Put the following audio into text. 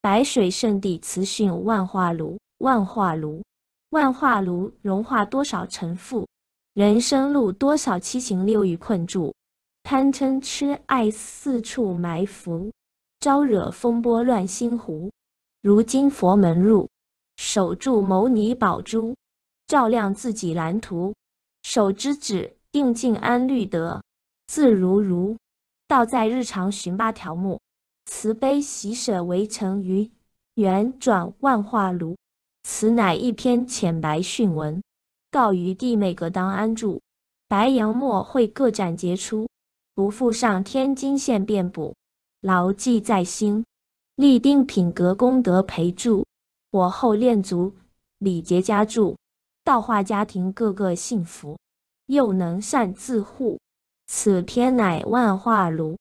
白水圣地慈训万化炉，万化炉，万化炉融化多少尘浮，人生路多少七情六欲困住？贪嗔痴爱四处埋伏，招惹风波乱心湖。如今佛门入，守住牟尼宝珠，照亮自己蓝图。手之指定静安律德，自如如，道在日常寻八条目。慈悲喜舍为成于，圆转万化炉。此乃一篇浅白训文，告于弟妹各当安住。白杨墨会各展杰出，不负上天金线遍布，牢记在心，立定品格功德培助。我后练足礼节家住，道化家庭个个幸福，又能善自护。此篇乃万化炉。